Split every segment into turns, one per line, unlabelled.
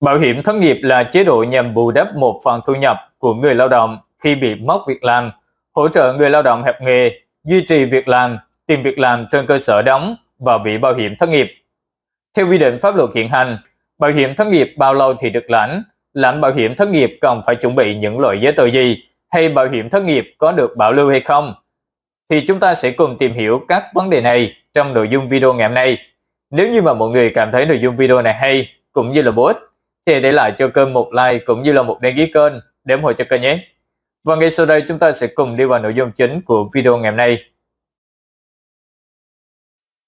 Bảo hiểm thất nghiệp là chế độ nhằm bù đắp một phần thu nhập của người lao động khi bị mất việc làm, hỗ trợ người lao động hẹp nghề, duy trì việc làm, tìm việc làm trên cơ sở đóng và bị bảo hiểm thất nghiệp. Theo quy định pháp luật hiện hành, bảo hiểm thất nghiệp bao lâu thì được lãnh, lãnh bảo hiểm thất nghiệp cần phải chuẩn bị những loại giấy tờ gì hay bảo hiểm thất nghiệp có được bảo lưu hay không. Thì chúng ta sẽ cùng tìm hiểu các vấn đề này trong nội dung video ngày hôm nay. Nếu như mà mọi người cảm thấy nội dung video này hay cũng như là bổ ích thì để lại cho kênh một like cũng như là một đăng ký kênh để ủng hộ cho kênh nhé. Và ngay sau đây chúng ta sẽ cùng đi vào nội dung chính của video ngày hôm nay.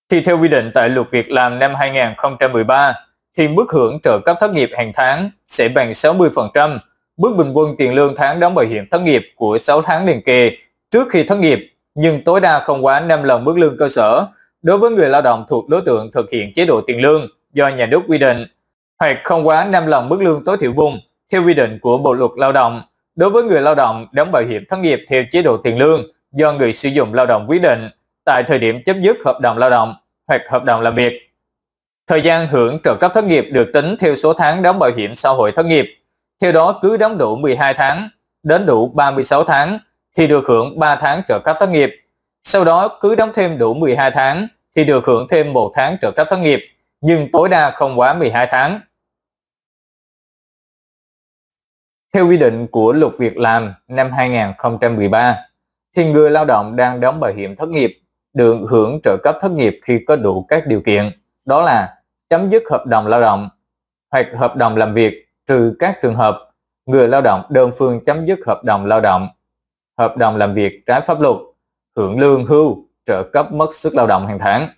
Thì theo quy định tại luật việc làm năm 2013, thì mức hưởng trợ cấp thất nghiệp hàng tháng sẽ bằng 60%, mức bình quân tiền lương tháng đóng bảo hiểm thất nghiệp của 6 tháng liền kề trước khi thất nghiệp, nhưng tối đa không quá 5 lần mức lương cơ sở đối với người lao động thuộc đối tượng thực hiện chế độ tiền lương do nhà nước quy định hoặc không quá 5 lần mức lương tối thiểu vùng theo quy định của Bộ luật Lao động. Đối với người lao động đóng bảo hiểm thất nghiệp theo chế độ tiền lương do người sử dụng lao động quyết định tại thời điểm chấm dứt hợp đồng lao động hoặc hợp đồng làm việc. Thời gian hưởng trợ cấp thất nghiệp được tính theo số tháng đóng bảo hiểm xã hội thất nghiệp. Theo đó cứ đóng đủ 12 tháng đến đủ 36 tháng thì được hưởng 3 tháng trợ cấp thất nghiệp. Sau đó cứ đóng thêm đủ 12 tháng thì được hưởng thêm 1 tháng trợ cấp thất nghiệp nhưng tối đa không quá 12 tháng. Theo quy định của luật việc làm năm 2013, thì người lao động đang đóng bảo hiểm thất nghiệp được hưởng trợ cấp thất nghiệp khi có đủ các điều kiện, đó là chấm dứt hợp đồng lao động hoặc hợp đồng làm việc trừ các trường hợp người lao động đơn phương chấm dứt hợp đồng lao động, hợp đồng làm việc trái pháp luật, hưởng lương hưu, trợ cấp mất sức lao động hàng tháng.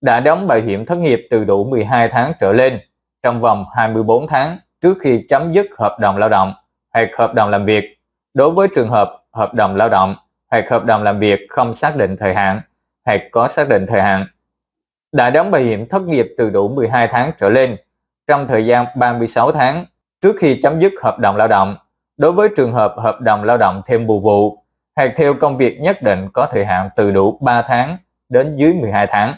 Đã đóng bảo hiểm thất nghiệp từ đủ 12 tháng trở lên trong vòng 24 tháng trước khi chấm dứt hợp đồng lao động hoặc hợp đồng làm việc. Đối với trường hợp hợp đồng lao động hoặc hợp đồng làm việc không xác định thời hạn hoặc có xác định thời hạn, đã đóng bảo hiểm thất nghiệp từ đủ 12 tháng trở lên trong thời gian 36 tháng trước khi chấm dứt hợp đồng lao động đối với trường hợp hợp đồng lao động thêm bù vụ hoặc theo công việc nhất định có thời hạn từ đủ 3 tháng đến dưới 12 tháng.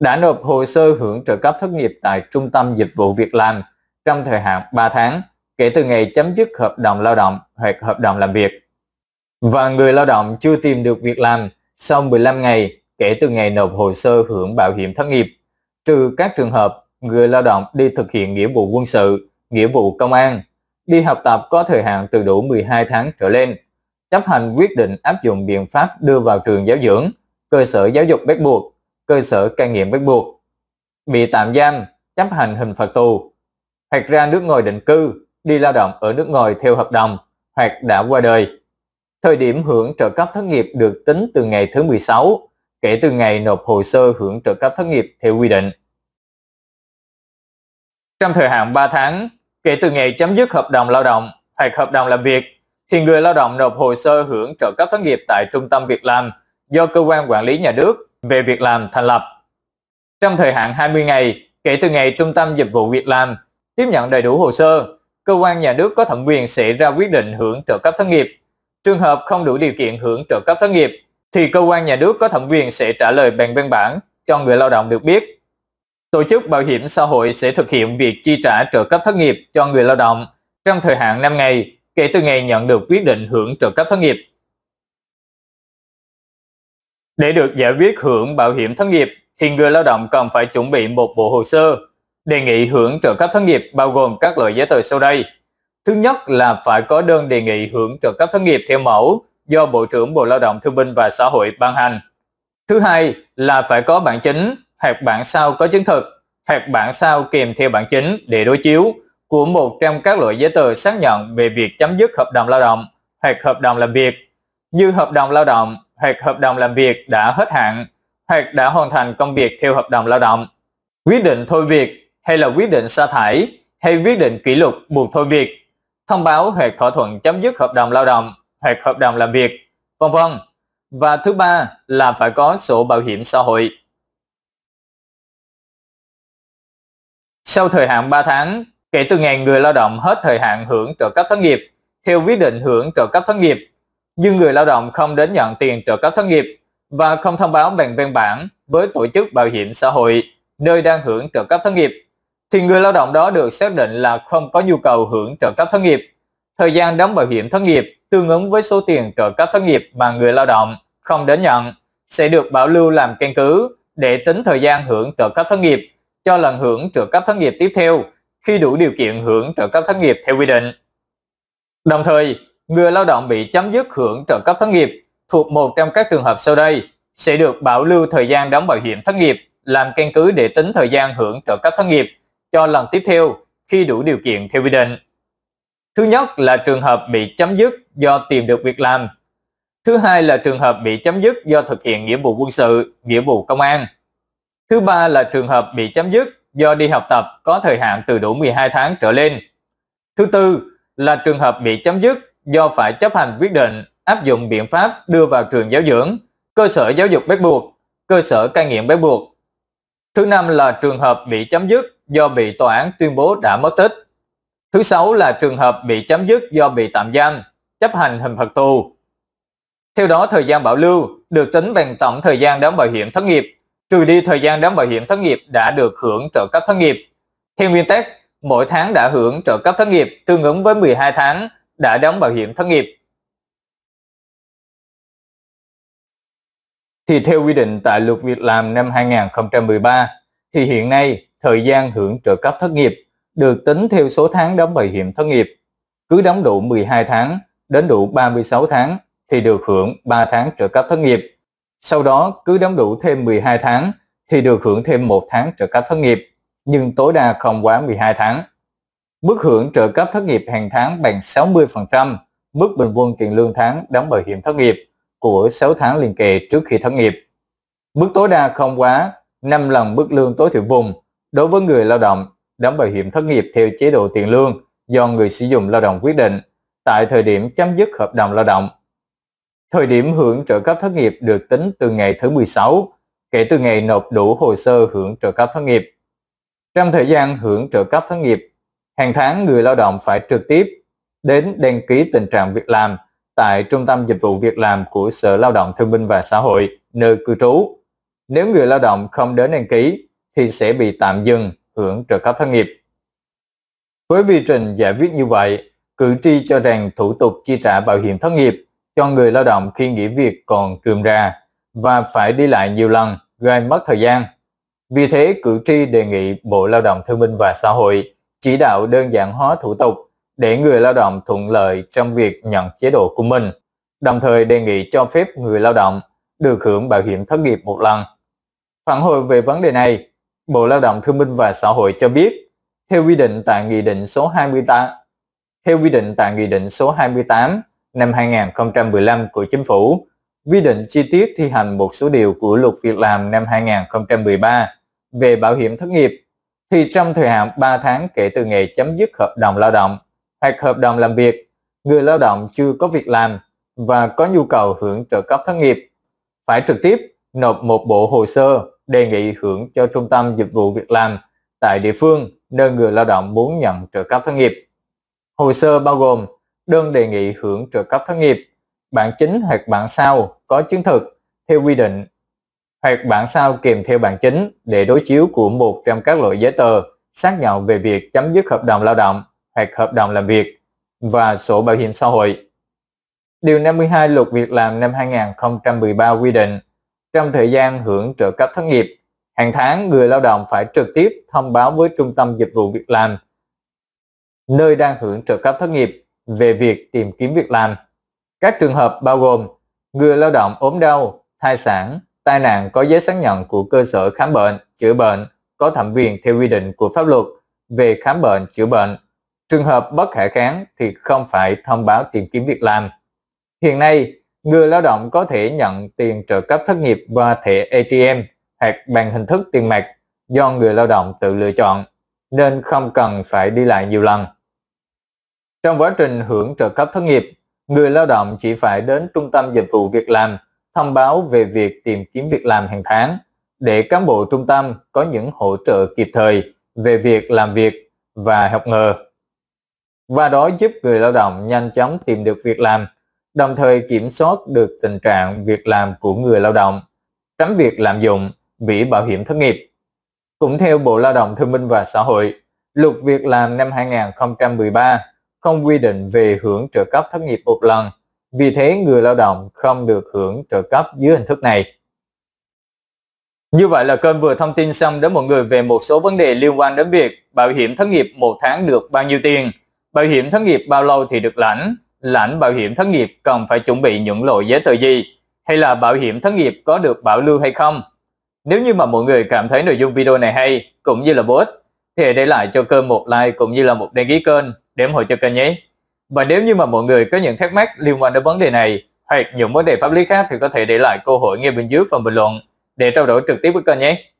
Đã nộp hồ sơ hưởng trợ cấp thất nghiệp tại Trung tâm Dịch vụ Việc làm trong thời hạn 3 tháng kể từ ngày chấm dứt hợp đồng lao động hoặc hợp đồng làm việc. Và người lao động chưa tìm được việc làm sau 15 ngày kể từ ngày nộp hồ sơ hưởng bảo hiểm thất nghiệp, trừ các trường hợp người lao động đi thực hiện nghĩa vụ quân sự, nghĩa vụ công an, đi học tập có thời hạn từ đủ 12 tháng trở lên, chấp hành quyết định áp dụng biện pháp đưa vào trường giáo dưỡng, cơ sở giáo dục bắt buộc, cơ sở cai nghiện bắt buộc, bị tạm giam, chấp hành hình phạt tù, hoặc ra nước ngoài định cư, đi lao động ở nước ngoài theo hợp đồng, hoặc đã qua đời. Thời điểm hưởng trợ cấp thất nghiệp được tính từ ngày thứ 16, kể từ ngày nộp hồ sơ hưởng trợ cấp thất nghiệp theo quy định. Trong thời hạn 3 tháng, kể từ ngày chấm dứt hợp đồng lao động hoặc hợp đồng làm việc, thì người lao động nộp hồ sơ hưởng trợ cấp thất nghiệp tại trung tâm việc làm do cơ quan quản lý nhà nước về việc làm thành lập. Trong thời hạn 20 ngày, kể từ ngày trung tâm dịch vụ việc làm tiếp nhận đầy đủ hồ sơ, cơ quan nhà nước có thẩm quyền sẽ ra quyết định hưởng trợ cấp thất nghiệp. Trường hợp không đủ điều kiện hưởng trợ cấp thất nghiệp thì cơ quan nhà nước có thẩm quyền sẽ trả lời bằng văn bản cho người lao động được biết. Tổ chức bảo hiểm xã hội sẽ thực hiện việc chi trả trợ cấp thất nghiệp cho người lao động trong thời hạn 5 ngày kể từ ngày nhận được quyết định hưởng trợ cấp thất nghiệp. Để được giải quyết hưởng bảo hiểm thất nghiệp thì người lao động cần phải chuẩn bị một bộ hồ sơ Đề nghị hưởng trợ cấp thất nghiệp bao gồm các loại giấy tờ sau đây. Thứ nhất là phải có đơn đề nghị hưởng trợ cấp thất nghiệp theo mẫu do Bộ trưởng Bộ Lao động Thương binh và Xã hội ban hành. Thứ hai là phải có bản chính hoặc bản sao có chứng thực hoặc bản sao kèm theo bản chính để đối chiếu của một trong các loại giấy tờ xác nhận về việc chấm dứt hợp đồng lao động hoặc hợp đồng làm việc như hợp đồng lao động hoặc hợp đồng làm việc đã hết hạn hoặc đã hoàn thành công việc theo hợp đồng lao động. Quyết định thôi việc hay là quyết định sa thải hay quyết định kỷ luật buộc thôi việc, thông báo hoặc thỏa thuận chấm dứt hợp đồng lao động hoặc hợp đồng làm việc, vân vân. Và thứ ba là phải có sổ bảo hiểm xã hội. Sau thời hạn 3 tháng, kể từ ngày người lao động hết thời hạn hưởng trợ cấp thất nghiệp, theo quyết định hưởng trợ cấp thất nghiệp, nhưng người lao động không đến nhận tiền trợ cấp thất nghiệp và không thông báo bằng văn bản với tổ chức bảo hiểm xã hội nơi đang hưởng trợ cấp thất nghiệp thì người lao động đó được xác định là không có nhu cầu hưởng trợ cấp thất nghiệp. Thời gian đóng bảo hiểm thất nghiệp tương ứng với số tiền trợ cấp thất nghiệp mà người lao động không đến nhận sẽ được bảo lưu làm căn cứ để tính thời gian hưởng trợ cấp thất nghiệp cho lần hưởng trợ cấp thất nghiệp tiếp theo khi đủ điều kiện hưởng trợ cấp thất nghiệp theo quy định. Đồng thời, người lao động bị chấm dứt hưởng trợ cấp thất nghiệp thuộc một trong các trường hợp sau đây sẽ được bảo lưu thời gian đóng bảo hiểm thất nghiệp làm căn cứ để tính thời gian hưởng trợ cấp thất nghiệp cho lần tiếp theo khi đủ điều kiện theo quy định. Thứ nhất là trường hợp bị chấm dứt do tìm được việc làm. Thứ hai là trường hợp bị chấm dứt do thực hiện nghĩa vụ quân sự, nghĩa vụ công an. Thứ ba là trường hợp bị chấm dứt do đi học tập có thời hạn từ đủ 12 tháng trở lên. Thứ tư là trường hợp bị chấm dứt do phải chấp hành quyết định áp dụng biện pháp đưa vào trường giáo dưỡng, cơ sở giáo dục bắt buộc, cơ sở cai nghiện bắt buộc. Thứ năm là trường hợp bị chấm dứt do bị tòa án tuyên bố đã mất tích. Thứ sáu là trường hợp bị chấm dứt do bị tạm giam, chấp hành hình phạt tù. Theo đó, thời gian bảo lưu được tính bằng tổng thời gian đóng bảo hiểm thất nghiệp, trừ đi thời gian đóng bảo hiểm thất nghiệp đã được hưởng trợ cấp thất nghiệp. Theo nguyên tắc, mỗi tháng đã hưởng trợ cấp thất nghiệp tương ứng với 12 tháng đã đóng bảo hiểm thất nghiệp. Thì theo quy định tại luật việc làm năm 2013, thì hiện nay thời gian hưởng trợ cấp thất nghiệp được tính theo số tháng đóng bảo hiểm thất nghiệp. Cứ đóng đủ 12 tháng đến đủ 36 tháng thì được hưởng 3 tháng trợ cấp thất nghiệp. Sau đó cứ đóng đủ thêm 12 tháng thì được hưởng thêm 1 tháng trợ cấp thất nghiệp, nhưng tối đa không quá 12 tháng. Mức hưởng trợ cấp thất nghiệp hàng tháng bằng 60% mức bình quân tiền lương tháng đóng bảo hiểm thất nghiệp của 6 tháng liền kề trước khi thất nghiệp. Mức tối đa không quá 5 lần mức lương tối thiểu vùng Đối với người lao động, đóng bảo hiểm thất nghiệp theo chế độ tiền lương do người sử dụng lao động quyết định tại thời điểm chấm dứt hợp đồng lao động. Thời điểm hưởng trợ cấp thất nghiệp được tính từ ngày thứ 16, kể từ ngày nộp đủ hồ sơ hưởng trợ cấp thất nghiệp. Trong thời gian hưởng trợ cấp thất nghiệp, hàng tháng người lao động phải trực tiếp đến đăng ký tình trạng việc làm tại Trung tâm Dịch vụ Việc làm của Sở Lao động Thương binh và Xã hội, nơi cư trú. Nếu người lao động không đến đăng ký, thì sẽ bị tạm dừng hưởng trợ cấp thất nghiệp. Với quy trình giải quyết như vậy, cử tri cho rằng thủ tục chi trả bảo hiểm thất nghiệp cho người lao động khi nghỉ việc còn rườm ra và phải đi lại nhiều lần gây mất thời gian. Vì thế, cử tri đề nghị Bộ Lao động Thương binh và Xã hội chỉ đạo đơn giản hóa thủ tục để người lao động thuận lợi trong việc nhận chế độ của mình, đồng thời đề nghị cho phép người lao động được hưởng bảo hiểm thất nghiệp một lần. Phản hồi về vấn đề này, Bộ Lao động Thương binh và Xã hội cho biết, theo quy định tại Nghị định số 28, theo quy định tại Nghị định số 28 năm 2015 của Chính phủ, quy định chi tiết thi hành một số điều của Luật Việc làm năm 2013 về bảo hiểm thất nghiệp, thì trong thời hạn 3 tháng kể từ ngày chấm dứt hợp đồng lao động hoặc hợp đồng làm việc, người lao động chưa có việc làm và có nhu cầu hưởng trợ cấp thất nghiệp, phải trực tiếp nộp một bộ hồ sơ đề nghị hưởng cho trung tâm dịch vụ việc làm tại địa phương nơi người lao động muốn nhận trợ cấp thất nghiệp. Hồ sơ bao gồm đơn đề nghị hưởng trợ cấp thất nghiệp, bản chính hoặc bản sao có chứng thực theo quy định hoặc bản sao kèm theo bản chính để đối chiếu của một trong các loại giấy tờ xác nhận về việc chấm dứt hợp đồng lao động hoặc hợp đồng làm việc và sổ bảo hiểm xã hội. Điều 52 Luật Việc làm năm 2013 quy định trong thời gian hưởng trợ cấp thất nghiệp, hàng tháng người lao động phải trực tiếp thông báo với Trung tâm Dịch vụ Việc làm, nơi đang hưởng trợ cấp thất nghiệp về việc tìm kiếm việc làm. Các trường hợp bao gồm người lao động ốm đau, thai sản, tai nạn có giấy xác nhận của cơ sở khám bệnh, chữa bệnh, có thẩm quyền theo quy định của pháp luật về khám bệnh, chữa bệnh. Trường hợp bất khả kháng thì không phải thông báo tìm kiếm việc làm. Hiện nay, người lao động có thể nhận tiền trợ cấp thất nghiệp qua thẻ ATM hoặc bằng hình thức tiền mặt do người lao động tự lựa chọn, nên không cần phải đi lại nhiều lần. Trong quá trình hưởng trợ cấp thất nghiệp, người lao động chỉ phải đến trung tâm dịch vụ việc làm thông báo về việc tìm kiếm việc làm hàng tháng để cán bộ trung tâm có những hỗ trợ kịp thời về việc làm việc và học nghề. Và đó giúp người lao động nhanh chóng tìm được việc làm đồng thời kiểm soát được tình trạng việc làm của người lao động, tránh việc lạm dụng, vĩ bảo hiểm thất nghiệp. Cũng theo Bộ Lao động Thương binh và Xã hội, luật việc làm năm 2013 không quy định về hưởng trợ cấp thất nghiệp một lần, vì thế người lao động không được hưởng trợ cấp dưới hình thức này. Như vậy là cơm vừa thông tin xong đến mọi người về một số vấn đề liên quan đến việc bảo hiểm thất nghiệp một tháng được bao nhiêu tiền, bảo hiểm thất nghiệp bao lâu thì được lãnh, lãnh bảo hiểm thất nghiệp cần phải chuẩn bị những loại giấy tờ gì, hay là bảo hiểm thất nghiệp có được bảo lưu hay không. Nếu như mà mọi người cảm thấy nội dung video này hay cũng như là bổ ích, thì để lại cho kênh một like cũng như là một đăng ký kênh để ủng hộ cho kênh nhé. Và nếu như mà mọi người có những thắc mắc liên quan đến vấn đề này hoặc những vấn đề pháp lý khác thì có thể để lại câu hỏi ngay bên dưới phần bình luận để trao đổi trực tiếp với kênh nhé.